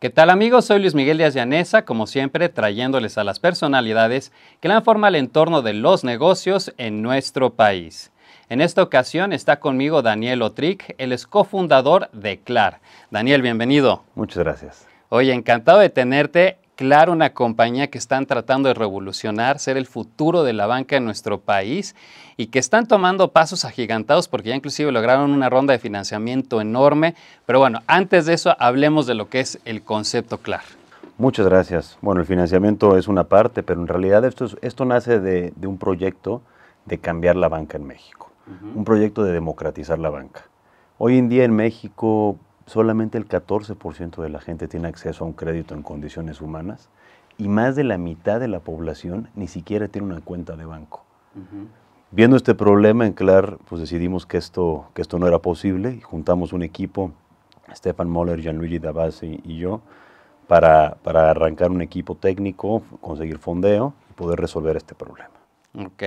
¿Qué tal amigos? Soy Luis Miguel Díaz Llanesa, como siempre trayéndoles a las personalidades que dan forma al entorno de los negocios en nuestro país. En esta ocasión está conmigo Daniel Otric, el es cofundador de CLAR. Daniel, bienvenido. Muchas gracias. Oye, encantado de tenerte Claro, una compañía que están tratando de revolucionar, ser el futuro de la banca en nuestro país y que están tomando pasos agigantados porque ya inclusive lograron una ronda de financiamiento enorme. Pero bueno, antes de eso hablemos de lo que es el concepto Claro. Muchas gracias. Bueno, el financiamiento es una parte, pero en realidad esto, esto nace de, un proyecto de cambiar la banca en México, un proyecto de democratizar la banca. Hoy en día en México solamente el 14% de la gente tiene acceso a un crédito en condiciones humanas y más de la mitad de la población ni siquiera tiene una cuenta de banco. Viendo este problema en CLAR, pues decidimos que esto, que esto no era posible y juntamos un equipo, Stefan Moller, Gianluigi Davasi y yo, para, para arrancar un equipo técnico, conseguir fondeo y poder resolver este problema. Ok,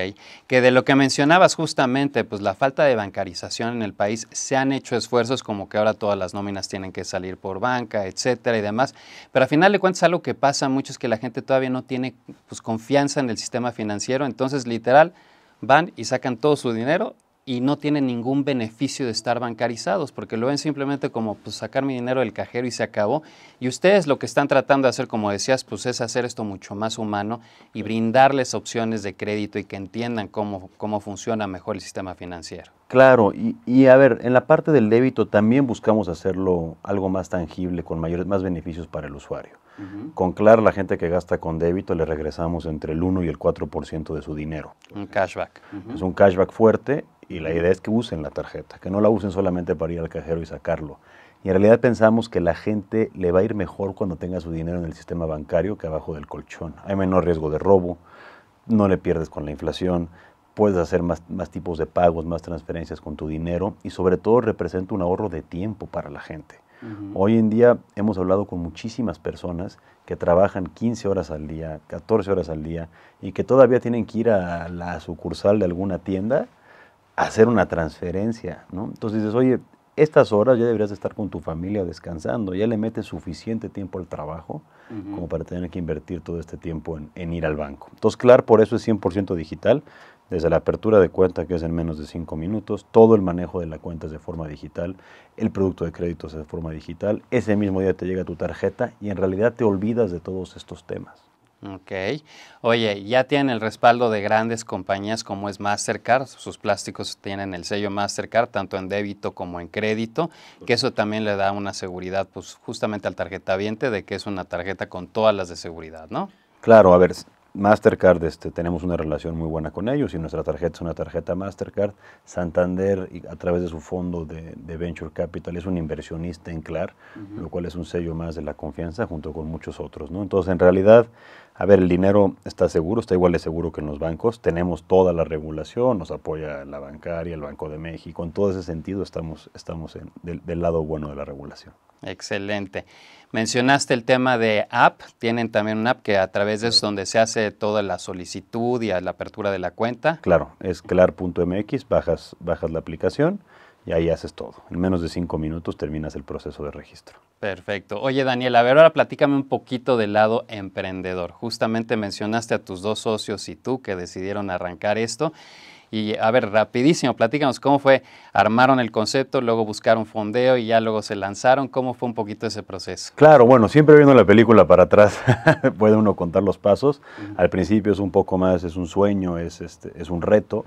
que de lo que mencionabas justamente, pues la falta de bancarización en el país, se han hecho esfuerzos como que ahora todas las nóminas tienen que salir por banca, etcétera y demás, pero al final de cuentas algo que pasa mucho es que la gente todavía no tiene pues confianza en el sistema financiero, entonces literal van y sacan todo su dinero y no tienen ningún beneficio de estar bancarizados, porque lo ven simplemente como pues, sacar mi dinero del cajero y se acabó. Y ustedes lo que están tratando de hacer, como decías, pues es hacer esto mucho más humano y brindarles opciones de crédito y que entiendan cómo, cómo funciona mejor el sistema financiero. Claro, y, a ver, en la parte del débito también buscamos hacerlo algo más tangible, con mayores, más beneficios para el usuario. Con Claro, la gente que gasta con débito le regresamos entre el 1 y el 4% de su dinero. Un cashback. Es un cashback fuerte y la idea es que usen la tarjeta, que no la usen solamente para ir al cajero y sacarlo. Y en realidad pensamos que la gente le va a ir mejor cuando tenga su dinero en el sistema bancario que abajo del colchón. Hay menor riesgo de robo, no le pierdes con la inflación, puedes hacer más, tipos de pagos, más transferencias con tu dinero y sobre todo representa un ahorro de tiempo para la gente. Hoy en día hemos hablado con muchísimas personas que trabajan 15 horas al día, 14 horas al día y que todavía tienen que ir a la sucursal de alguna tienda hacer una transferencia, ¿no? Entonces dices, oye, estas horas ya deberías estar con tu familia descansando, ya le metes suficiente tiempo al trabajo como para tener que invertir todo este tiempo en, en ir al banco. Entonces, claro, por eso es 100% digital, desde la apertura de cuenta que es en menos de 5 minutos, todo el manejo de la cuenta es de forma digital, el producto de crédito es de forma digital, ese mismo día te llega tu tarjeta y en realidad te olvidas de todos estos temas. Ok. Oye, ya tienen el respaldo de grandes compañías como es Mastercard. Sus plásticos tienen el sello Mastercard, tanto en débito como en crédito, que eso también le da una seguridad, pues justamente al tarjetaviente, de que es una tarjeta con todas las de seguridad, ¿no? Claro, a ver, Mastercard, este, tenemos una relación muy buena con ellos y nuestra tarjeta es una tarjeta Mastercard. Santander, a través de su fondo de, Venture Capital, es un inversionista en CLAR, lo cual es un sello más de la confianza junto con muchos otros. Entonces, en realidad, a ver, el dinero está seguro, está igual de seguro que en los bancos. Tenemos toda la regulación, nos apoya la bancaria, el Banco de México. En todo ese sentido, estamos, del lado bueno de la regulación. Excelente. Mencionaste el tema de app. Tienen también una app que a través de es donde se hace toda la solicitud y la apertura de la cuenta. Claro, es clar.mx, bajas, bajas la aplicación y ahí haces todo. En menos de cinco minutos terminas el proceso de registro. Perfecto. Oye, Daniel, a ver, ahora platícame un poquito del lado emprendedor. Justamente mencionaste a tus dos socios y tú que decidieron arrancar esto. Y a ver, rapidísimo, platícanos cómo fue, armaron el concepto, luego buscaron fondeo y ya luego se lanzaron, ¿cómo fue un poquito ese proceso? Claro, bueno, siempre viendo la película para atrás puede uno contar los pasos. Al principio es un poco más, es un sueño, es, este, es un reto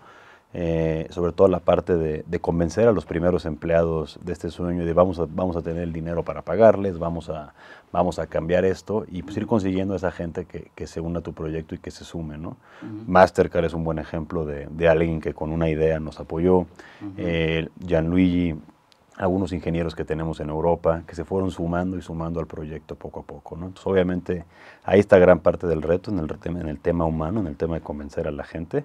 eh, sobre todo la parte de, convencer a los primeros empleados de este sueño de vamos a, tener el dinero para pagarles, vamos a, vamos a cambiar esto y pues ir consiguiendo a esa gente que, se una a tu proyecto y que se sume. Mastercard es un buen ejemplo de, alguien que con una idea nos apoyó. Eh, Gianluigi, algunos ingenieros que tenemos en Europa que se fueron sumando y sumando al proyecto poco a poco. ¿no? Entonces, obviamente, ahí está gran parte del reto en el, en el tema humano, en el tema de convencer a la gente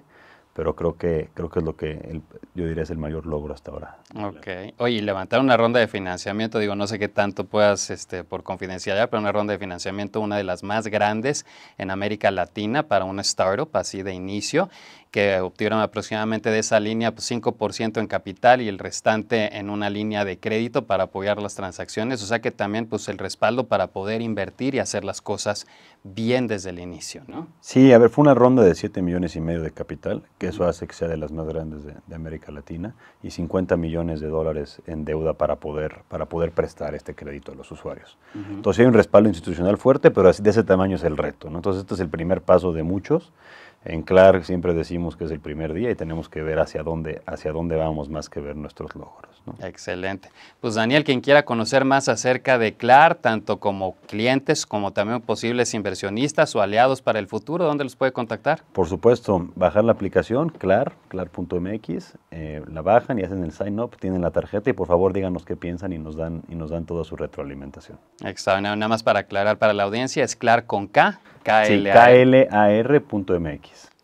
pero creo que, creo que es lo que yo diría es el mayor logro hasta ahora. Ok. Oye, levantar una ronda de financiamiento, digo, no sé qué tanto puedas, este, por confidencialidad, pero una ronda de financiamiento, una de las más grandes en América Latina para una startup así de inicio que obtuvieron aproximadamente de esa línea 5% pues, en capital y el restante en una línea de crédito para apoyar las transacciones, o sea que también pues el respaldo para poder invertir y hacer las cosas bien desde el inicio, ¿no? Sí, a ver, fue una ronda de 7 millones y medio de capital, que eso hace que sea de las más grandes de, América Latina, y 50 millones de dólares en deuda para poder, para poder prestar este crédito a los usuarios. Entonces hay un respaldo institucional fuerte, pero de ese tamaño es el reto, Entonces este es el primer paso de muchos. En CLAR siempre decimos que es el primer día y tenemos que ver hacia dónde, hacia dónde vamos más que ver nuestros logros. Excelente. Pues Daniel, quien quiera conocer más acerca de CLAR, tanto como clientes como también posibles inversionistas o aliados para el futuro, ¿dónde los puede contactar? Por supuesto, bajar la aplicación Clar, Clar.mx, eh, la bajan y hacen el sign up, tienen la tarjeta y por favor díganos qué piensan y nos dan, y nos dan toda su retroalimentación. Exacto, nada más para aclarar para la audiencia, es Clar con K. KLAR.mx.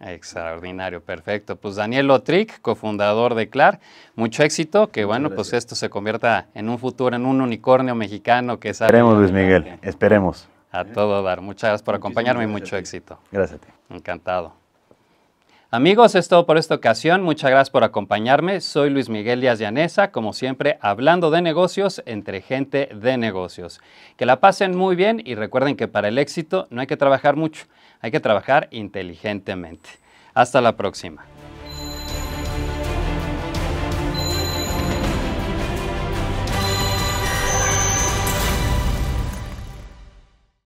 Extraordinario, perfecto. Pues Daniel Lotric, cofundador de CLAR, mucho éxito, que bueno, pues esto se convierta en un futuro, en un unicornio mexicano que sale. Esperemos, Luis Miguel, esperemos. A todo dar. Muchas gracias por acompañarme y mucho éxito. Gracias a ti. Encantado. Amigos, es todo por esta ocasión. Muchas gracias por acompañarme. Soy Luis Miguel Díaz Llanesa, como siempre, hablando de negocios entre gente de negocios. Que la pasen muy bien y recuerden que para el éxito no hay que trabajar mucho, hay que trabajar inteligentemente. Hasta la próxima.